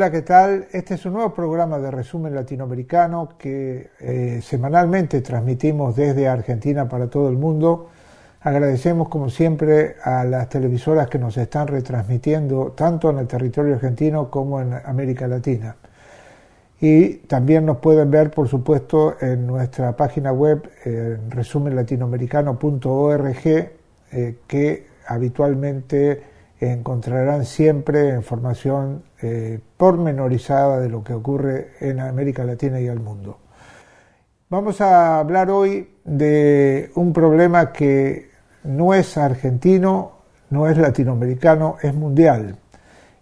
Hola, ¿qué tal? Este es un nuevo programa de resumen latinoamericano que eh, semanalmente transmitimos desde Argentina para todo el mundo. Agradecemos como siempre a las televisoras que nos están retransmitiendo tanto en el territorio argentino como en América Latina. Y también nos pueden ver, por supuesto, en nuestra página web resumenlatinoamericano.org, eh, que habitualmente encontrarán siempre información eh, pormenorizada de lo que ocurre en América Latina y al mundo. Vamos a hablar hoy de un problema que no es argentino, no es latinoamericano, es mundial.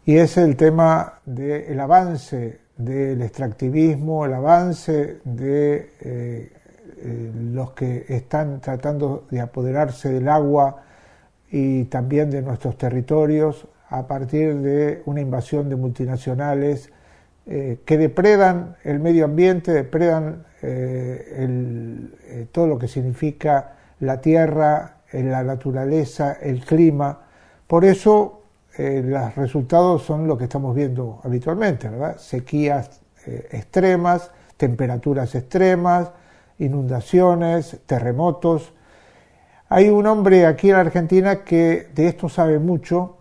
Y es el tema del avance del extractivismo, el avance de eh, eh, los que están tratando de apoderarse del agua y también de nuestros territorios, a partir de una invasión de multinacionales eh, que depredan el medio ambiente, depredan eh, eh, todo lo que significa la tierra, la naturaleza, el clima. Por eso los resultados son lo que estamos viendo habitualmente, Sequías extremas, temperaturas extremas, inundaciones, terremotos. Hay un hombre aquí en la Argentina que de esto sabe mucho,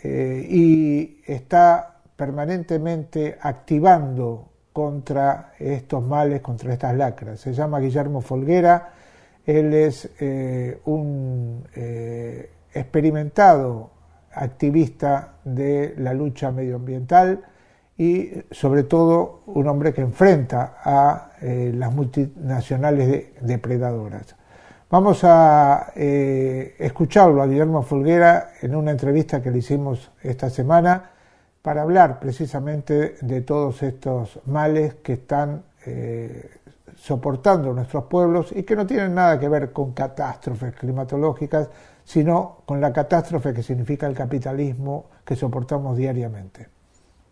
eh, y está permanentemente activando contra estos males, contra estas lacras. Se llama Guillermo Folguera, él es eh, un eh, experimentado activista de la lucha medioambiental y sobre todo un hombre que enfrenta a las multinacionales depredadoras. Vamos a eh, escucharlo a Guillermo Folguera en una entrevista que le hicimos esta semana para hablar precisamente de todos estos males que están eh, soportando nuestros pueblos y que no tienen nada que ver con catástrofes climatológicas, sino con la catástrofe que significa el capitalismo que soportamos diariamente.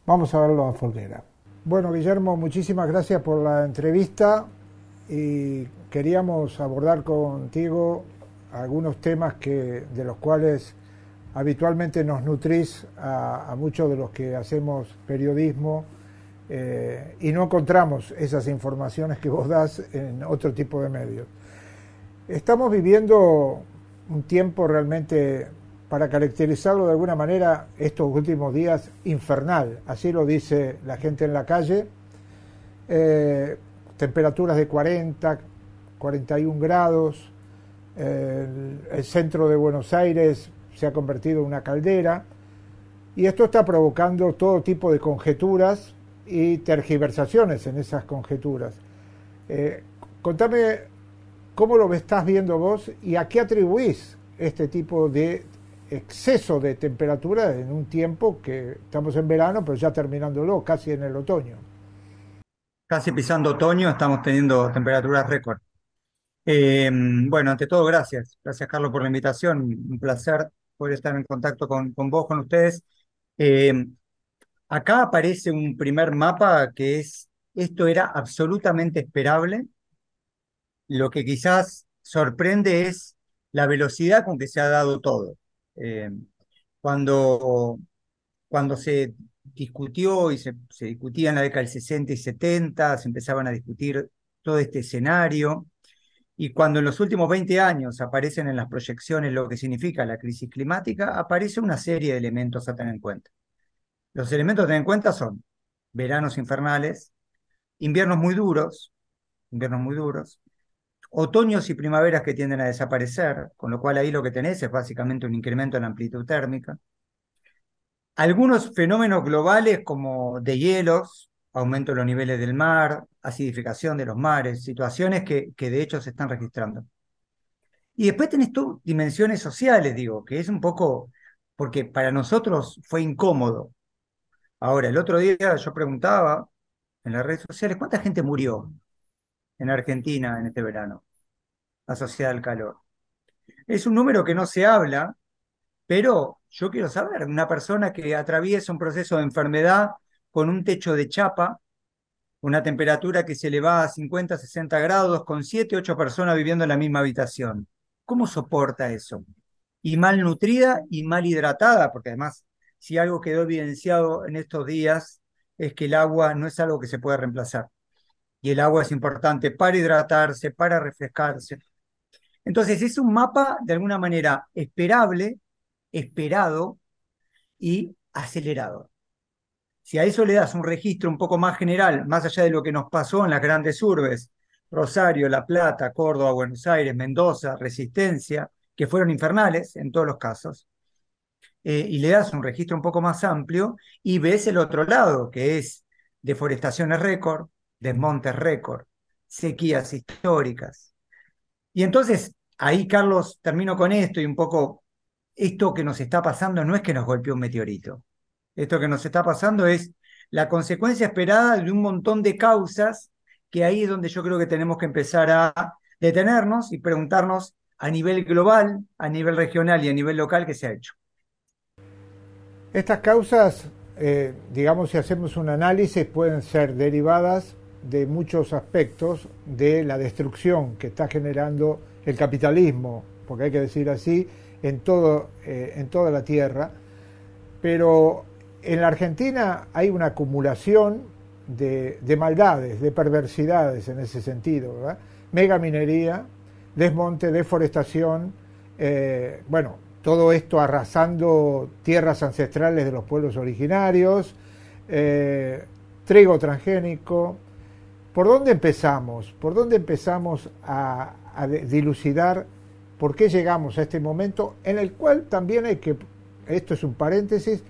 Vamos a verlo a Folguera. Bueno, Guillermo, muchísimas gracias por la entrevista y queríamos abordar contigo algunos temas que, de los cuales habitualmente nos nutrís a, muchos de los que hacemos periodismo eh, y no encontramos esas informaciones que vos das en otro tipo de medios. Estamos viviendo un tiempo realmente, para caracterizarlo de alguna manera, estos últimos días, infernal, así lo dice la gente en la calle. Eh, temperaturas de 40, 41 grados, el, centro de Buenos Aires se ha convertido en una caldera, y esto está provocando todo tipo de conjeturas y tergiversaciones en esas conjeturas. Eh, contame cómo lo estás viendo vos y a qué atribuís este tipo de exceso de temperatura en un tiempo que estamos en verano, pero ya terminándolo, casi en el otoño. Casi pisando otoño estamos teniendo temperaturas récord. Eh, bueno, ante todo, gracias. Gracias, Carlos, por la invitación. Un placer poder estar en contacto con, con vos, con ustedes. Eh, acá aparece un primer mapa que es, esto era absolutamente esperable. Lo que quizás sorprende es la velocidad con que se ha dado todo. Eh, cuando, cuando se discutió y se, se discutía en la década del 60 y 70, se empezaban a discutir todo este escenario. Y cuando en los últimos 20 años aparecen en las proyecciones lo que significa la crisis climática, aparece una serie de elementos a tener en cuenta. Los elementos a tener en cuenta son veranos infernales, inviernos muy duros, inviernos muy duros, otoños y primaveras que tienden a desaparecer, con lo cual ahí lo que tenés es básicamente un incremento en la amplitud térmica. Algunos fenómenos globales como de hielos, aumento de los niveles del mar, acidificación de los mares, situaciones que, de hecho se están registrando. Y después tenés tú dimensiones sociales, digo, que es un poco, porque para nosotros fue incómodo. Ahora, el otro día yo preguntaba en las redes sociales, ¿cuánta gente murió en Argentina en este verano asociada al calor? Es un número que no se habla, pero yo quiero saber, una persona que atraviesa un proceso de enfermedad con un techo de chapa, una temperatura que se eleva a 50, 60 grados, con 7, 8 personas viviendo en la misma habitación. ¿Cómo soporta eso? Y mal nutrida y mal hidratada, porque además, si algo quedó evidenciado en estos días, es que el agua no es algo que se pueda reemplazar. Y el agua es importante para hidratarse, para refrescarse. Entonces, es un mapa de alguna manera esperable, esperado y acelerado. Si a eso le das un registro un poco más general, más allá de lo que nos pasó en las grandes urbes, Rosario, La Plata, Córdoba, Buenos Aires, Mendoza, Resistencia, que fueron infernales en todos los casos, eh, y le das un registro un poco más amplio y ves el otro lado, que es deforestaciones récord, desmontes récord, sequías históricas. Y entonces, ahí Carlos, termino con esto y un poco, esto que nos está pasando no es que nos golpeó un meteorito, esto que nos está pasando es la consecuencia esperada de un montón de causas que ahí es donde yo creo que tenemos que empezar a detenernos y preguntarnos a nivel global, a nivel regional y a nivel local qué se ha hecho. Estas causas, eh, digamos, si hacemos un análisis, pueden ser derivadas de muchos aspectos de la destrucción que está generando el capitalismo, porque hay que decir así, en, todo, eh, en toda la tierra, pero en la Argentina hay una acumulación de, maldades, de perversidades en ese sentido, Mega minería, desmonte, deforestación, eh, bueno, todo esto arrasando tierras ancestrales de los pueblos originarios, eh, trigo transgénico. ¿Por dónde empezamos? ¿Por dónde empezamos a dilucidar por qué llegamos a este momento en el cual también hay que, esto es un paréntesis,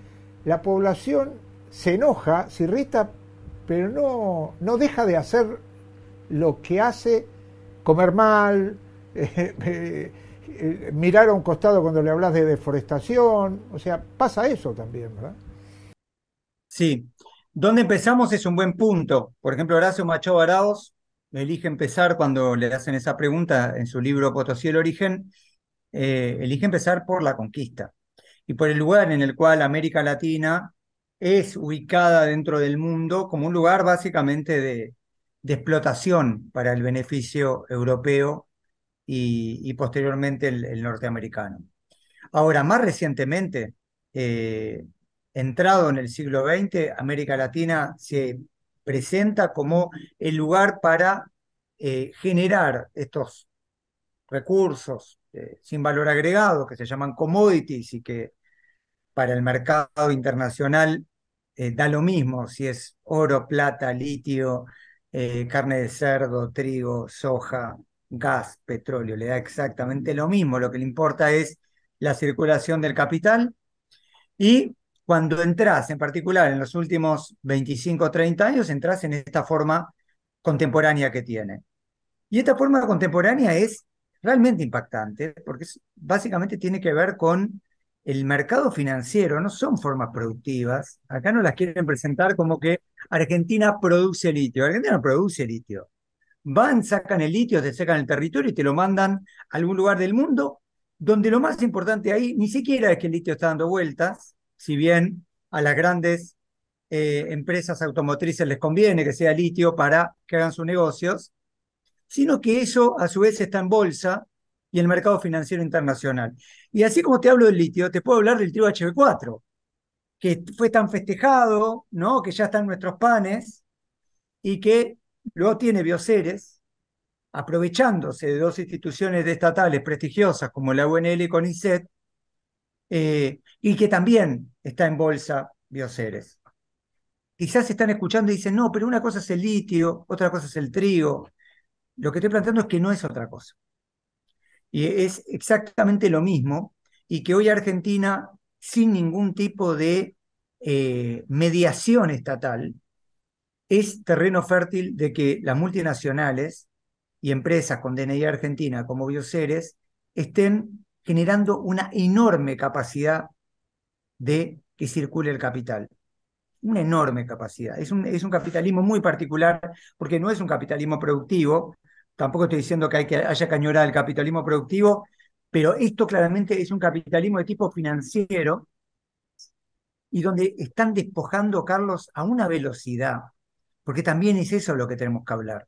la población se enoja, se irrita, pero no, no deja de hacer lo que hace, comer mal, eh, eh, mirar a un costado cuando le hablas de deforestación, o sea, pasa eso también, ¿verdad? Sí, donde empezamos es un buen punto. Por ejemplo, Horacio Machado Araos elige empezar cuando le hacen esa pregunta en su libro Potosí el origen, eh, elige empezar por la conquista y por el lugar en el cual América Latina es ubicada dentro del mundo como un lugar básicamente de, explotación para el beneficio europeo y, posteriormente el, norteamericano. Ahora, más recientemente, eh, entrado en el siglo XX, América Latina se presenta como el lugar para eh, generar estos recursos eh, sin valor agregado que se llaman commodities y que para el mercado internacional eh, da lo mismo si es oro, plata, litio, eh, carne de cerdo, trigo, soja, gas, petróleo, le da exactamente lo mismo. Lo que le importa es la circulación del capital. Y cuando entras, en particular en los últimos 25 o 30 años, entras en esta forma contemporánea que tiene. Y esta forma contemporánea es realmente impactante, porque básicamente tiene que ver con el mercado financiero no son formas productivas. Acá no las quieren presentar como que Argentina produce litio. Argentina no produce litio. Van, sacan el litio, se sacan el territorio y te lo mandan a algún lugar del mundo, donde lo más importante ahí ni siquiera es que el litio está dando vueltas, si bien a las grandes eh, empresas automotrices les conviene que sea litio para que hagan sus negocios, sino que eso a su vez está en bolsa y el mercado financiero internacional. Y así como te hablo del litio, te puedo hablar del trigo HB4, que fue tan festejado, ¿no? que ya está en nuestros panes y que luego tiene Bioceres, aprovechándose de dos instituciones estatales prestigiosas como la UNL y CONICET, eh, y que también está en bolsa Bioceres. Quizás están escuchando y dicen, no, pero una cosa es el litio, otra cosa es el trigo. Lo que estoy planteando es que no es otra cosa y es exactamente lo mismo, y que hoy Argentina, sin ningún tipo de eh, mediación estatal, es terreno fértil de que las multinacionales y empresas con DNI Argentina como Bioceres estén generando una enorme capacidad de que circule el capital. Una enorme capacidad. Es un, es un capitalismo muy particular porque no es un capitalismo productivo, tampoco estoy diciendo que, hay que haya que el capitalismo productivo, pero esto claramente es un capitalismo de tipo financiero y donde están despojando, Carlos, a una velocidad, porque también es eso lo que tenemos que hablar.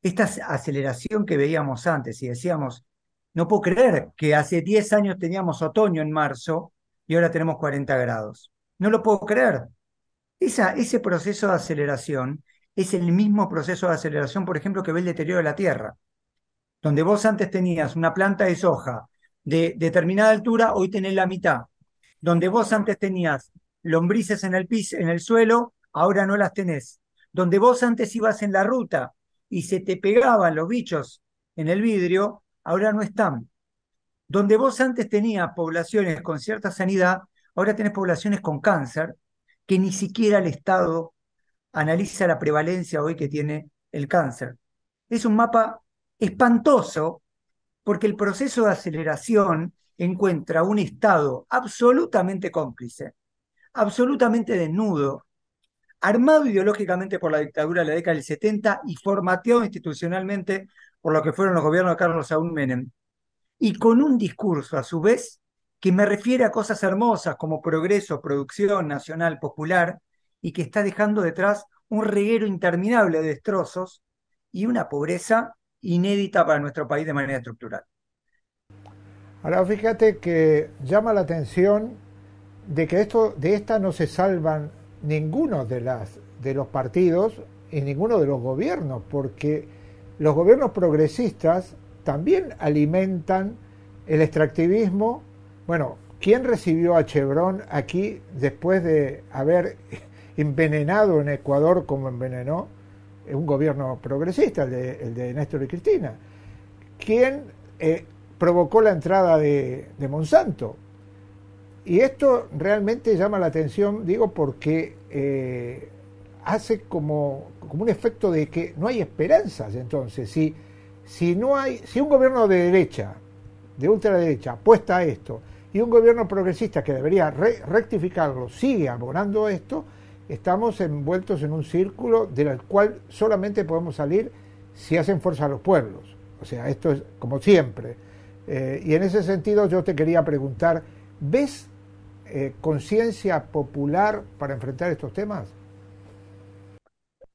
Esta aceleración que veíamos antes y decíamos, no puedo creer que hace 10 años teníamos otoño en marzo y ahora tenemos 40 grados. No lo puedo creer. Esa, ese proceso de aceleración es el mismo proceso de aceleración, por ejemplo, que ve el deterioro de la Tierra. Donde vos antes tenías una planta de soja de determinada altura, hoy tenés la mitad. Donde vos antes tenías lombrices en el en el suelo, ahora no las tenés. Donde vos antes ibas en la ruta y se te pegaban los bichos en el vidrio, ahora no están. Donde vos antes tenías poblaciones con cierta sanidad, ahora tenés poblaciones con cáncer que ni siquiera el Estado analiza la prevalencia hoy que tiene el cáncer. Es un mapa espantoso porque el proceso de aceleración encuentra un Estado absolutamente cómplice, absolutamente desnudo, armado ideológicamente por la dictadura de la década del 70 y formateado institucionalmente por lo que fueron los gobiernos de Carlos Saúl Menem, y con un discurso a su vez que me refiere a cosas hermosas como progreso, producción nacional, popular, y que está dejando detrás un reguero interminable de destrozos y una pobreza inédita para nuestro país de manera estructural. Ahora fíjate que llama la atención de que esto, de esta no se salvan ninguno de, las, de los partidos y ninguno de los gobiernos, porque los gobiernos progresistas también alimentan el extractivismo. Bueno, ¿quién recibió a Chevron aquí después de haber envenenado en Ecuador como envenenó un gobierno progresista, el de, de Néstor y Cristina, quien eh, provocó la entrada de, Monsanto. Y esto realmente llama la atención, digo, porque eh, hace como, como un efecto de que no hay esperanzas entonces. Si, si, no hay, si un gobierno de derecha, de ultraderecha, apuesta a esto, y un gobierno progresista que debería rectificarlo sigue abonando esto, estamos envueltos en un círculo del cual solamente podemos salir si hacen fuerza a los pueblos. O sea, esto es como siempre. Eh, y en ese sentido yo te quería preguntar, ¿ves eh, conciencia popular para enfrentar estos temas?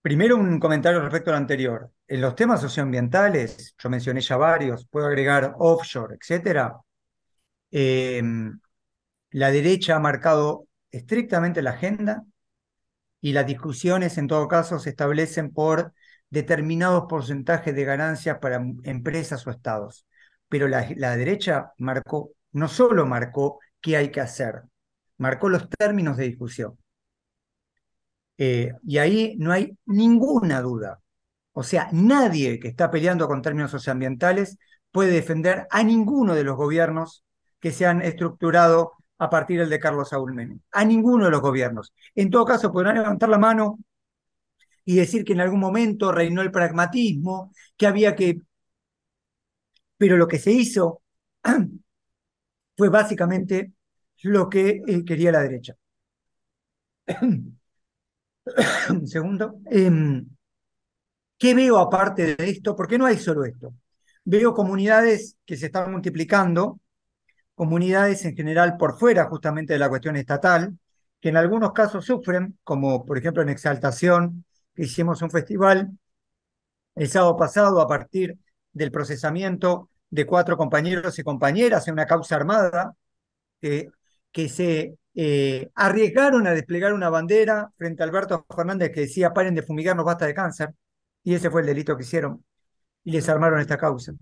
Primero un comentario respecto al anterior. En los temas socioambientales, yo mencioné ya varios, puedo agregar offshore, etc. Eh, la derecha ha marcado estrictamente la agenda y las discusiones en todo caso se establecen por determinados porcentajes de ganancias para empresas o estados. Pero la, derecha marcó, no solo marcó qué hay que hacer, marcó los términos de discusión. Eh, y ahí no hay ninguna duda. O sea, nadie que está peleando con términos socioambientales puede defender a ninguno de los gobiernos que se han estructurado a partir del de Carlos Saúl Menem, a ninguno de los gobiernos. En todo caso, podrán levantar la mano y decir que en algún momento reinó el pragmatismo, que había que... Pero lo que se hizo fue básicamente lo que eh, quería la derecha. Un segundo. Em, ¿Qué veo aparte de esto? Porque no hay solo esto. Veo comunidades que se están multiplicando, comunidades en general por fuera justamente de la cuestión estatal, que en algunos casos sufren, como por ejemplo en Exaltación, que hicimos un festival el sábado pasado a partir del procesamiento de cuatro compañeros y compañeras en una causa armada, eh, que se eh, arriesgaron a desplegar una bandera frente a Alberto Fernández que decía paren de fumigarnos, basta de cáncer, y ese fue el delito que hicieron, y les armaron esta causa.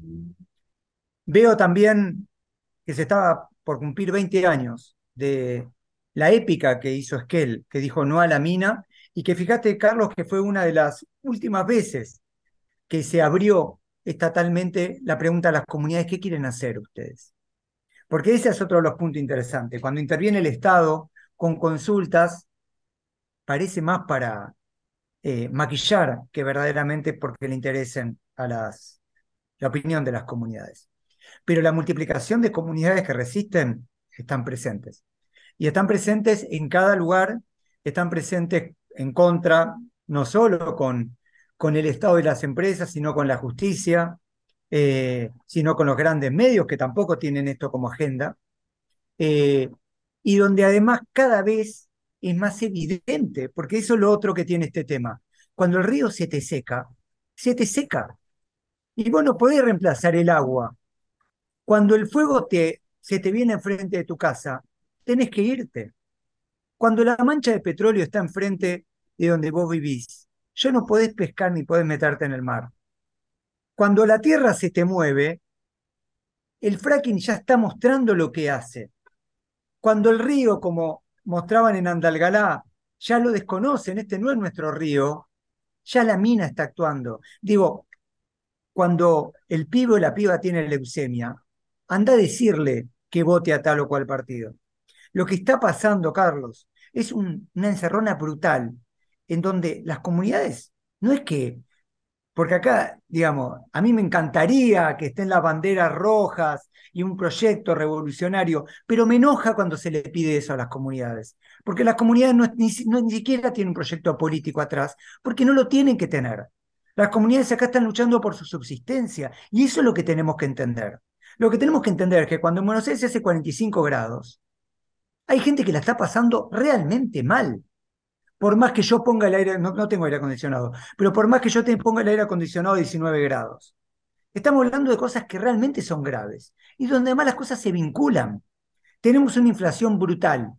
Veo también que se estaba por cumplir 20 años de la épica que hizo Esquel, que dijo no a la mina, y que fíjate, Carlos, que fue una de las últimas veces que se abrió estatalmente la pregunta a las comunidades, ¿qué quieren hacer ustedes? Porque ese es otro de los puntos interesantes. Cuando interviene el Estado con consultas, parece más para eh, maquillar que verdaderamente porque le interesen a las, la opinión de las comunidades pero la multiplicación de comunidades que resisten están presentes. Y están presentes en cada lugar, están presentes en contra, no solo con, con el Estado y las empresas, sino con la justicia, eh, sino con los grandes medios que tampoco tienen esto como agenda. Eh, y donde además cada vez es más evidente, porque eso es lo otro que tiene este tema. Cuando el río se te seca, se te seca. Y vos no podés reemplazar el agua cuando el fuego te, se te viene enfrente de tu casa, tenés que irte. Cuando la mancha de petróleo está enfrente de donde vos vivís, ya no podés pescar ni podés meterte en el mar. Cuando la tierra se te mueve, el fracking ya está mostrando lo que hace. Cuando el río, como mostraban en Andalgalá, ya lo desconocen, este no es nuestro río, ya la mina está actuando. Digo, cuando el pibe o la piba tiene leucemia, anda a decirle que vote a tal o cual partido. Lo que está pasando, Carlos, es una encerrona brutal en donde las comunidades, no es que, porque acá, digamos, a mí me encantaría que estén las banderas rojas y un proyecto revolucionario, pero me enoja cuando se le pide eso a las comunidades, porque las comunidades ni, ni siquiera tienen un proyecto político atrás, porque no lo tienen que tener. Las comunidades acá están luchando por su subsistencia y eso es lo que tenemos que entender. Lo que tenemos que entender es que cuando en Buenos Aires se hace 45 grados, hay gente que la está pasando realmente mal. Por más que yo ponga el aire, no, no tengo aire acondicionado, pero por más que yo te ponga el aire acondicionado a 19 grados, estamos hablando de cosas que realmente son graves y donde además las cosas se vinculan. Tenemos una inflación brutal.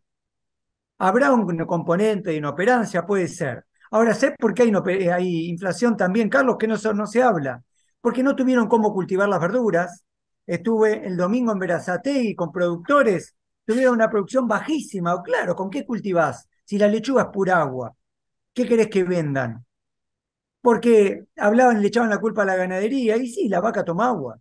Habrá un componente de inoperancia, puede ser. Ahora sé por qué hay, eh, inflación también, Carlos, que no se habla. Porque no tuvieron cómo cultivar las verduras, Estuve el domingo en y con productores, tuvieron una producción bajísima. claro, ¿con qué cultivás? Si la lechuga es pura agua, ¿qué querés que vendan? Porque hablaban, le echaban la culpa a la ganadería, y sí, la vaca toma agua.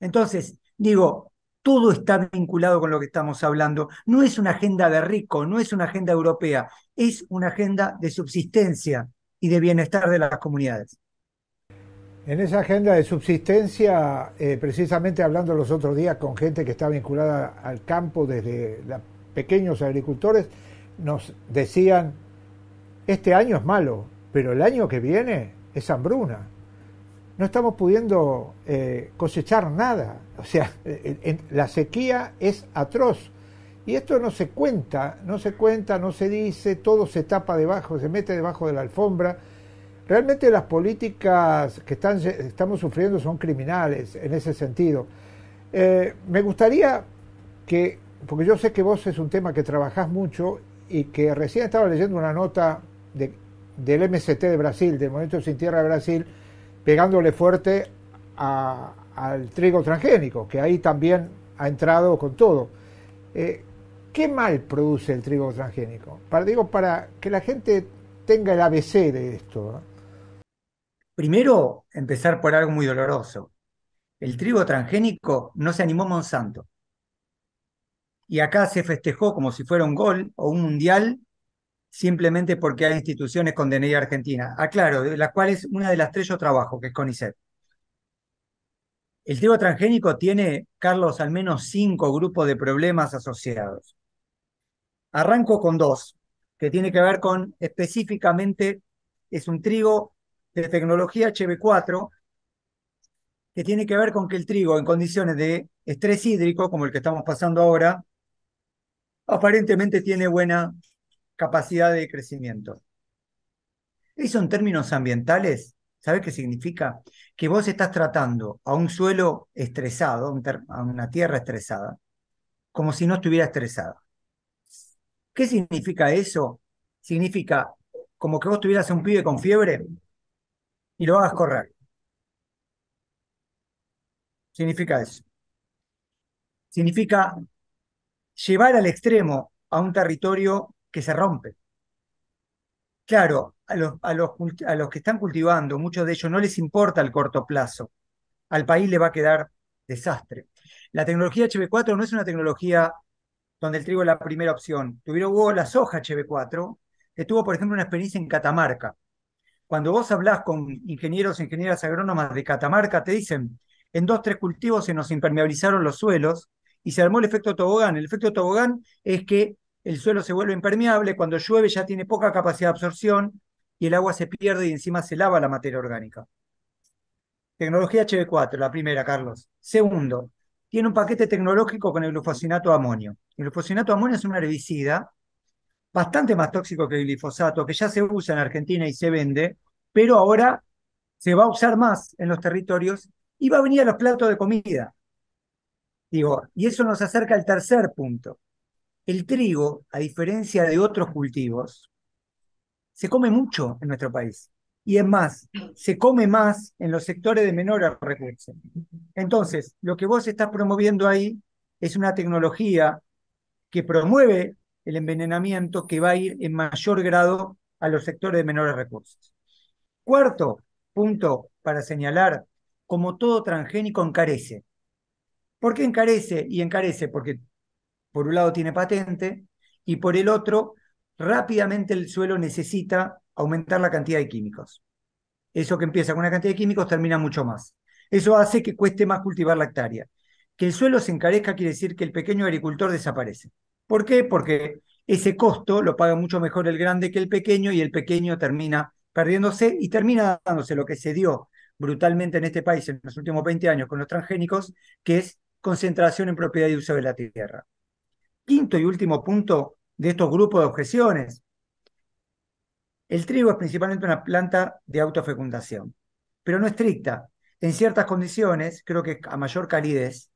Entonces, digo, todo está vinculado con lo que estamos hablando. No es una agenda de rico, no es una agenda europea, es una agenda de subsistencia y de bienestar de las comunidades. En esa agenda de subsistencia, eh, precisamente hablando los otros días con gente que está vinculada al campo desde pequeños agricultores, nos decían, este año es malo, pero el año que viene es hambruna. No estamos pudiendo eh, cosechar nada. O sea, la sequía es atroz. Y esto no se cuenta, no se cuenta, no se dice, todo se tapa debajo, se mete debajo de la alfombra Realmente las políticas que están, estamos sufriendo son criminales en ese sentido. Eh, me gustaría que, porque yo sé que vos es un tema que trabajás mucho y que recién estaba leyendo una nota del MCT de Brasil, del Movimiento Sin Tierra de Brasil, pegándole fuerte al trigo transgénico, que ahí también ha entrado con todo. Eh, ¿Qué mal produce el trigo transgénico? Para, digo, para que la gente tenga el ABC de esto. Primero, empezar por algo muy doloroso. El trigo transgénico no se animó Monsanto. Y acá se festejó como si fuera un gol o un mundial simplemente porque hay instituciones con DNI Argentina. Aclaro, ah, de las cuales una de las tres yo trabajo, que es CONICET. El trigo transgénico tiene, Carlos, al menos cinco grupos de problemas asociados. Arranco con dos, que tiene que ver con específicamente, es un trigo de tecnología HB4, que tiene que ver con que el trigo en condiciones de estrés hídrico, como el que estamos pasando ahora, aparentemente tiene buena capacidad de crecimiento. Eso en términos ambientales, ¿sabes qué significa? Que vos estás tratando a un suelo estresado, a una tierra estresada, como si no estuviera estresada. ¿Qué significa eso? Significa como que vos tuvieras un pibe con fiebre y lo hagas correr. Significa eso. Significa llevar al extremo a un territorio que se rompe. Claro, a los, a los, a los que están cultivando, muchos de ellos no les importa el corto plazo. Al país le va a quedar desastre. La tecnología HB4 no es una tecnología donde el trigo es la primera opción. Tuvieron hubo la soja HB4, que tuvo, por ejemplo, una experiencia en Catamarca. Cuando vos hablás con ingenieros e ingenieras agrónomas de Catamarca, te dicen, en dos, tres cultivos se nos impermeabilizaron los suelos y se armó el efecto tobogán. El efecto tobogán es que el suelo se vuelve impermeable, cuando llueve ya tiene poca capacidad de absorción y el agua se pierde y encima se lava la materia orgánica. Tecnología HB4, la primera, Carlos. Segundo, tiene un paquete tecnológico con el glufosinato amonio. El glufosinato amonio es un herbicida bastante más tóxico que el glifosato, que ya se usa en Argentina y se vende, pero ahora se va a usar más en los territorios y va a venir a los platos de comida. Digo, y eso nos acerca al tercer punto. El trigo, a diferencia de otros cultivos, se come mucho en nuestro país. Y es más, se come más en los sectores de menores recursos. Entonces, lo que vos estás promoviendo ahí es una tecnología que promueve el envenenamiento que va a ir en mayor grado a los sectores de menores recursos. Cuarto punto para señalar, como todo transgénico encarece. ¿Por qué encarece? Y encarece porque por un lado tiene patente y por el otro rápidamente el suelo necesita aumentar la cantidad de químicos. Eso que empieza con una cantidad de químicos termina mucho más. Eso hace que cueste más cultivar la hectárea. Que el suelo se encarezca quiere decir que el pequeño agricultor desaparece. ¿Por qué? Porque ese costo lo paga mucho mejor el grande que el pequeño y el pequeño termina perdiéndose y terminándose lo que se dio brutalmente en este país en los últimos 20 años con los transgénicos, que es concentración en propiedad y uso de la tierra. Quinto y último punto de estos grupos de objeciones. El trigo es principalmente una planta de autofecundación, pero no estricta. En ciertas condiciones, creo que a mayor calidez,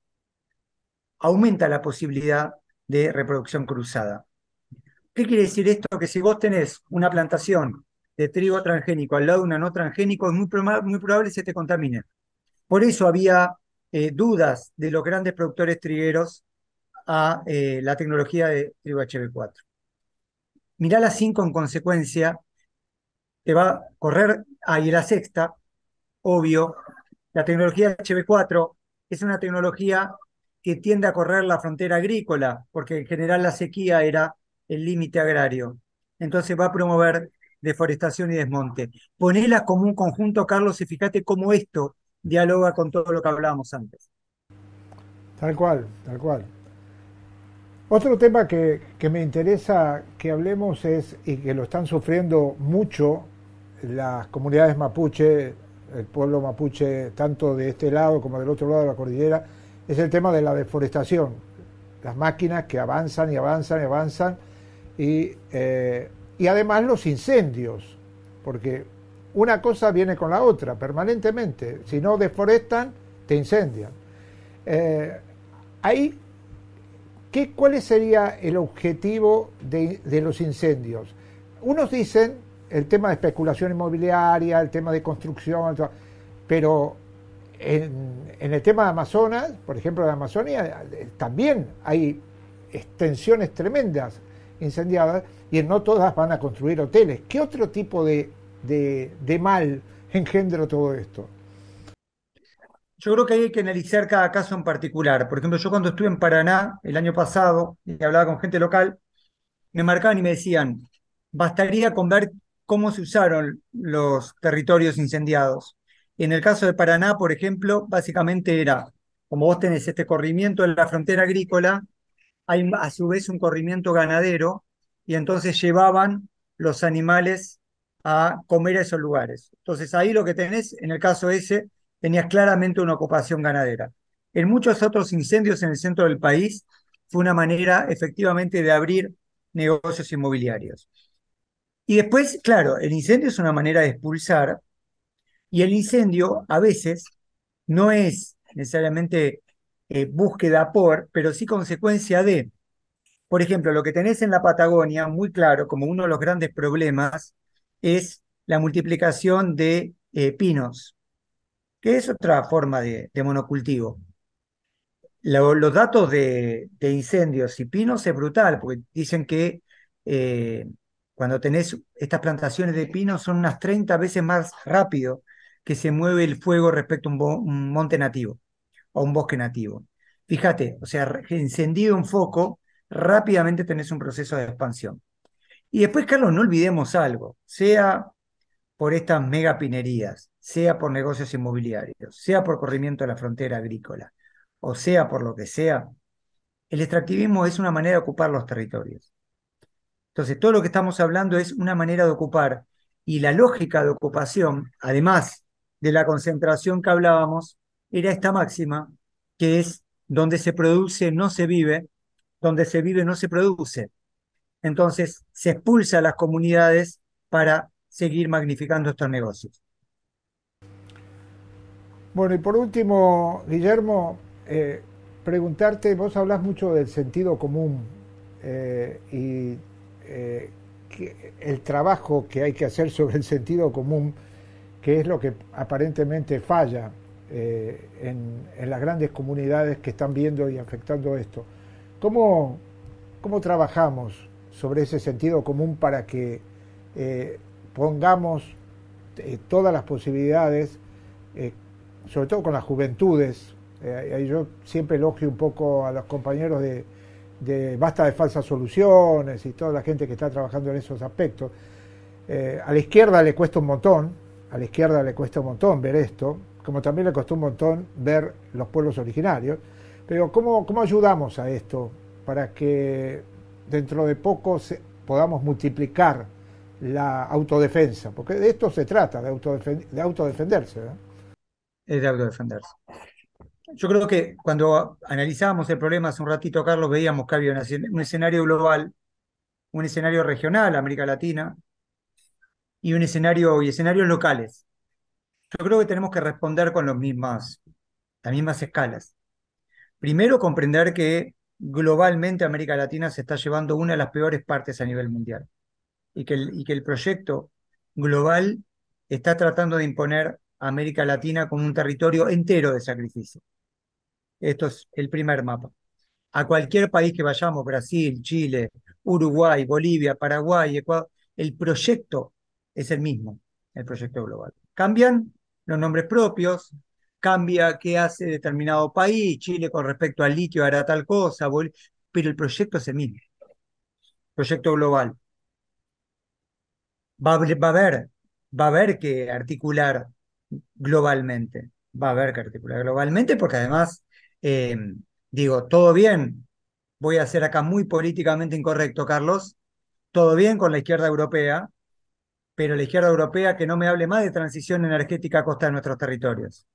aumenta la posibilidad de reproducción cruzada. ¿Qué quiere decir esto? Que si vos tenés una plantación de trigo transgénico al lado de una no transgénico, es muy, muy probable se te contamine. Por eso había eh, dudas de los grandes productores trigueros a eh, la tecnología de trigo HB4. Mirá la 5 en consecuencia, te va a correr ahí la sexta, obvio. La tecnología HB4 es una tecnología que tiende a correr la frontera agrícola, porque en general la sequía era el límite agrario. Entonces va a promover deforestación y desmonte. Ponela como un conjunto, Carlos, y fíjate cómo esto dialoga con todo lo que hablábamos antes. Tal cual, tal cual. Otro tema que, me interesa que hablemos es, y que lo están sufriendo mucho las comunidades mapuche, el pueblo mapuche, tanto de este lado como del otro lado de la cordillera, es el tema de la deforestación. Las máquinas que avanzan y avanzan y avanzan y eh, y además los incendios, porque una cosa viene con la otra permanentemente. Si no deforestan, te incendian. Eh, ahí, ¿qué, ¿Cuál sería el objetivo de, de los incendios? Unos dicen el tema de especulación inmobiliaria, el tema de construcción, pero en, en, el tema de Amazonas, por ejemplo, de Amazonía eh, también hay extensiones tremendas incendiadas y no todas van a construir hoteles. ¿Qué otro tipo de, de, mal engendra todo esto? Yo creo que hay que analizar cada caso en particular. Por ejemplo, yo cuando estuve en Paraná el año pasado y hablaba con gente local, me marcaban y me decían, bastaría con ver cómo se usaron los territorios incendiados. En el caso de Paraná, por ejemplo, básicamente era, como vos tenés este corrimiento en la frontera agrícola, hay a su vez un corrimiento ganadero y entonces llevaban los animales a comer a esos lugares. Entonces ahí lo que tenés, en el caso ese, tenías claramente una ocupación ganadera. En muchos otros incendios en el centro del país fue una manera efectivamente de abrir negocios inmobiliarios. Y después, claro, el incendio es una manera de expulsar y el incendio a veces no es necesariamente eh, búsqueda por, pero sí consecuencia de. Por ejemplo, lo que tenés en la Patagonia, muy claro, como uno de los grandes problemas, es la multiplicación de eh, pinos, que es otra forma de, monocultivo. los datos de, incendios y pinos es brutal, porque dicen que eh, cuando tenés estas plantaciones de pinos son unas 30 veces más rápido que se mueve el fuego respecto a un monte nativo o un bosque nativo. Fíjate, o sea, encendido un foco, rápidamente tenés un proceso de expansión. Y después, Carlos, no olvidemos algo, sea por estas megapinerías, sea por negocios inmobiliarios, sea por corrimiento de la frontera agrícola, o sea por lo que sea, el extractivismo es una manera de ocupar los territorios. Entonces, todo lo que estamos hablando es una manera de ocupar y la lógica de ocupación, además de la concentración que hablábamos, era esta máxima, que es donde se produce no se vive, donde se vive no se produce. Entonces se expulsa a las comunidades para seguir magnificando estos negocios. Bueno, y por último, Guillermo, eh, preguntarte, vos hablas mucho del sentido común eh, y eh, el trabajo que hay que hacer sobre el sentido común, que es lo que aparentemente falla eh, en, las grandes comunidades que están viendo y afectando esto. ¿Cómo, trabajamos sobre ese sentido común para que eh, pongamos eh, todas las posibilidades, sobre todo con las juventudes? yo siempre elogio un poco a los compañeros de, basta de falsas soluciones y toda la gente que está trabajando en esos aspectos. a la izquierda le cuesta un montón, a la izquierda le cuesta un montón ver esto, como también le costó un montón ver los pueblos originarios. Pero ¿cómo, cómo ayudamos a esto para que dentro de poco podamos multiplicar la autodefensa? Porque de esto se trata, de, de autodefenderse. Es de autodefenderse. Yo creo que cuando analizábamos el problema hace un ratito, Carlos, veíamos que había un escenario global, un escenario regional, América Latina, y un escenario y escenarios locales. Yo creo que tenemos que responder con los mismas, las mismas escalas. Primero, comprender que globalmente América Latina se está llevando una de las peores partes a nivel mundial y que el, y que el proyecto global está tratando de imponer a América Latina como un territorio entero de sacrificio. Esto es el primer mapa. A cualquier país que vayamos, Brasil, Chile, Uruguay, Bolivia, Paraguay, Ecuador, el proyecto es el mismo, el proyecto global. Cambian los nombres propios, cambia qué hace determinado país, Chile con respecto al litio hará tal cosa, pero el proyecto se mide, proyecto global. Va, a haber, va a haber que articular globalmente, va a haber que articular globalmente porque además, em, digo, todo bien, voy a ser acá muy políticamente incorrecto, Carlos, todo bien con la izquierda europea, pero la izquierda europea que no me hable más de transición energética a costa de nuestros territorios.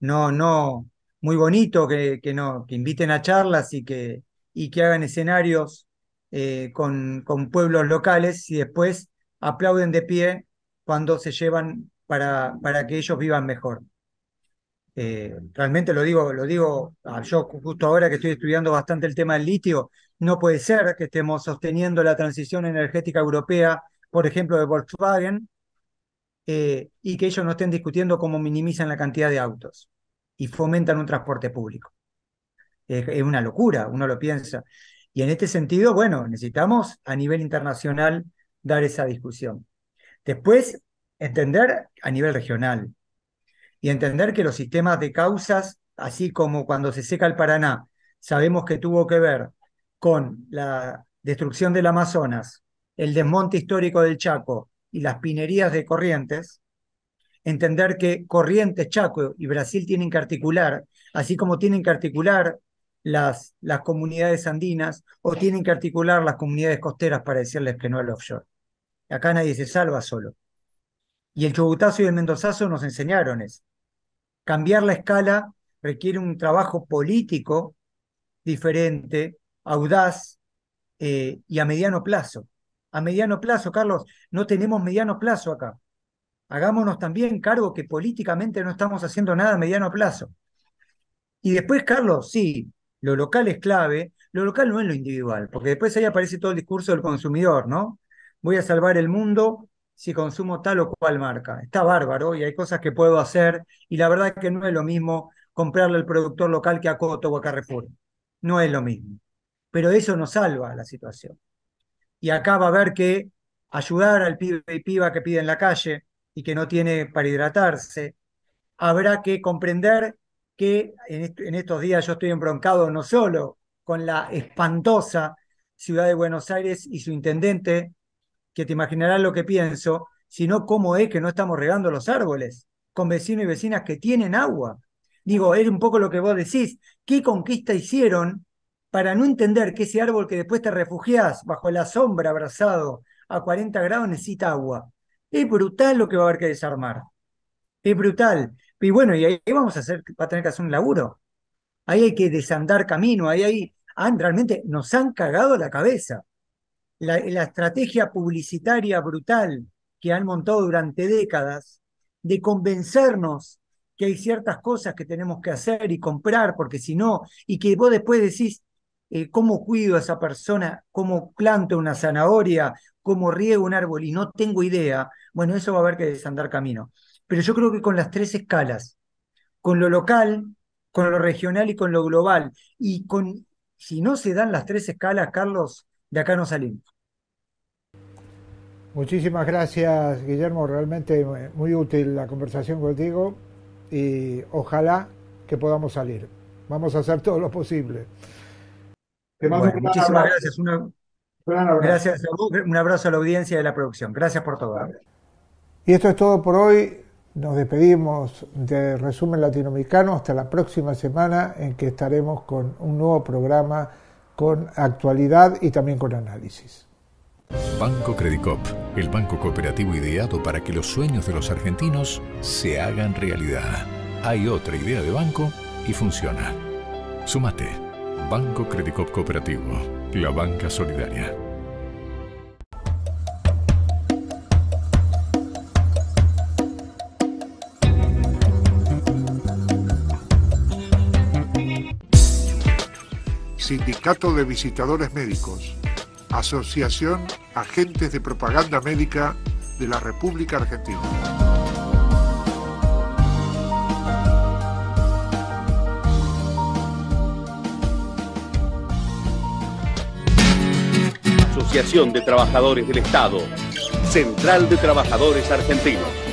No, no, muy bonito que, no, que inviten a charlas y que, y que hagan escenarios eh, con, con pueblos locales y después aplauden de pie cuando se llevan para, para que ellos vivan mejor. Eh, realmente lo digo, lo digo ah, yo justo ahora que estoy estudiando bastante el tema del litio, no puede ser que estemos sosteniendo la transición energética europea por ejemplo, de Volkswagen, eh, y que ellos no estén discutiendo cómo minimizan la cantidad de autos y fomentan un transporte público. es una locura, uno lo piensa. Y en este sentido, bueno, necesitamos a nivel internacional dar esa discusión. Después, entender a nivel regional y entender que los sistemas de causas, así como cuando se seca el Paraná, sabemos que tuvo que ver con la destrucción del Amazonas, el desmonte histórico del Chaco y las pinerías de Corrientes, entender que Corrientes, Chaco y Brasil tienen que articular, así como tienen que articular las, las comunidades andinas o tienen que articular las comunidades costeras para decirles que no al offshore. Acá nadie se salva solo. Y el chubutazo y el mendozazo nos enseñaron eso. Cambiar la escala requiere un trabajo político diferente, audaz eh, y a mediano plazo a mediano plazo, Carlos. No tenemos mediano plazo acá. Hagámonos también cargo que políticamente no estamos haciendo nada a mediano plazo. Y después, Carlos, sí, lo local es clave. Lo local no es lo individual, porque después ahí aparece todo el discurso del consumidor, ¿no? Voy a salvar el mundo si consumo tal o cual marca. Está bárbaro y hay cosas que puedo hacer y la verdad es que no es lo mismo comprarle al productor local que a Coto o a Carrefour. No es lo mismo. Pero eso no salva la situación y acá va a haber que ayudar al pibe y piba que pide en la calle y que no tiene para hidratarse. Habrá que comprender que en, estos días yo estoy embroncado no solo con la espantosa ciudad de Buenos Aires y su intendente, que te imaginarás lo que pienso, sino cómo es que no estamos regando los árboles con vecinos y vecinas que tienen agua. Digo, es un poco lo que vos decís, ¿qué conquista hicieron para no entender que ese árbol que después te refugias bajo la sombra abrazado a 40 grados necesita agua. Es brutal lo que va a haber que desarmar. Es brutal. Y bueno, y ahí vamos a hacer, va a tener que hacer un laburo. Ahí hay que desandar camino, ahí hay, ah, realmente nos han cagado la cabeza. La, la estrategia publicitaria brutal que han montado durante décadas de convencernos que hay ciertas cosas que tenemos que hacer y comprar, porque si no, y que vos después decís, eh, cómo cuido a esa persona, cómo planto una zanahoria, cómo riego un árbol y no tengo idea, bueno, eso va a haber que desandar camino. Pero yo creo que con las tres escalas, con lo local, con lo regional y con lo global, y con, si no se dan las tres escalas, Carlos, de acá no salimos. Muchísimas gracias, Guillermo. Realmente eh, muy útil la conversación contigo y ojalá que podamos salir. Vamos a hacer todo lo posible bueno, muchísimas gracias. un abrazo a la audiencia y a la producción. Gracias por todo. ¿eh? Y esto es todo por hoy. Nos despedimos de Resumen Latinoamericano hasta la próxima semana en que estaremos con un nuevo programa con actualidad y también con análisis. Banco Credicop, el banco cooperativo ideado para que los sueños de los argentinos se hagan realidad. Hay otra idea de banco y funciona. Sumate. Banco Credicop Cooperativo, la banca solidaria. Sindicato de Visitadores Médicos, Asociación Agentes de Propaganda Médica de la República Argentina. Asociación de Trabajadores del Estado, Central de Trabajadores Argentinos.